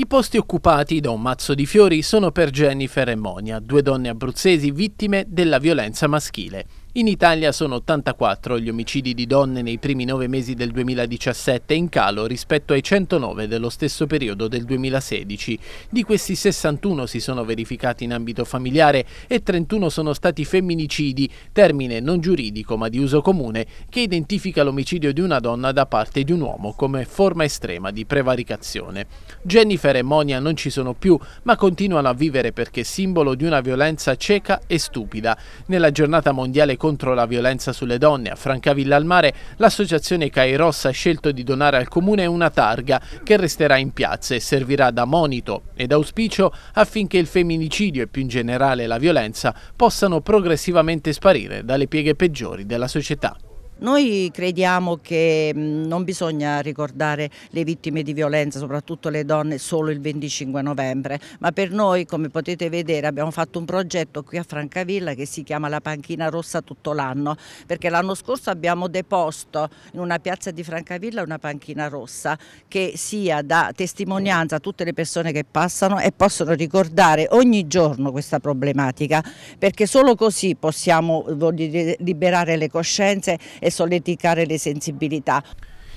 I posti occupati da un mazzo di fiori sono per Jennifer e Monia, due donne abruzzesi vittime della violenza maschile. In Italia sono 84 gli omicidi di donne nei primi nove mesi del 2017 in calo rispetto ai 109 dello stesso periodo del 2016. Di questi 61 si sono verificati in ambito familiare e 31 sono stati femminicidi, termine non giuridico ma di uso comune che identifica l'omicidio di una donna da parte di un uomo come forma estrema di prevaricazione. Jennifer e Monia non ci sono più ma continuano a vivere perché simbolo di una violenza cieca e stupida. Nella giornata mondiale contro contro la violenza sulle donne a Francavilla al Mare, l'associazione Cairos ha scelto di donare al comune una targa che resterà in piazza e servirà da monito ed auspicio affinché il femminicidio e più in generale la violenza possano progressivamente sparire dalle pieghe peggiori della società. Noi crediamo che mm, non bisogna ricordare le vittime di violenza, soprattutto le donne, solo il 25 novembre, ma per noi, come potete vedere, abbiamo fatto un progetto qui a Francavilla che si chiama La Panchina Rossa tutto l'anno, perché l'anno scorso abbiamo deposto in una piazza di Francavilla una panchina rossa che sia da testimonianza a tutte le persone che passano e possono ricordare ogni giorno questa problematica, perché solo così possiamo dire, liberare le coscienze e e solleticare le sensibilità.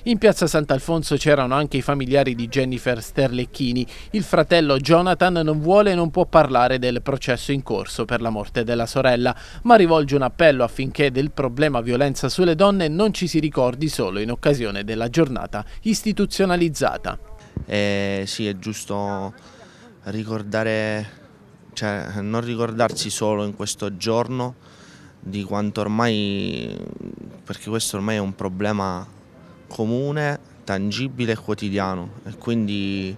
In piazza Sant'Alfonso c'erano anche i familiari di Jennifer Sterlecchini. Il fratello Jonathan non vuole e non può parlare del processo in corso per la morte della sorella, ma rivolge un appello affinché del problema violenza sulle donne non ci si ricordi solo in occasione della giornata istituzionalizzata. Eh, sì, è giusto ricordare, cioè non ricordarsi solo in questo giorno, di quanto ormai, perché questo ormai è un problema comune, tangibile e quotidiano e quindi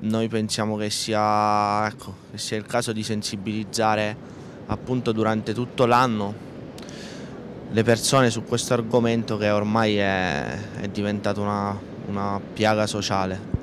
noi pensiamo che sia, ecco, che sia il caso di sensibilizzare appunto durante tutto l'anno le persone su questo argomento che ormai è, è diventato una, una piaga sociale.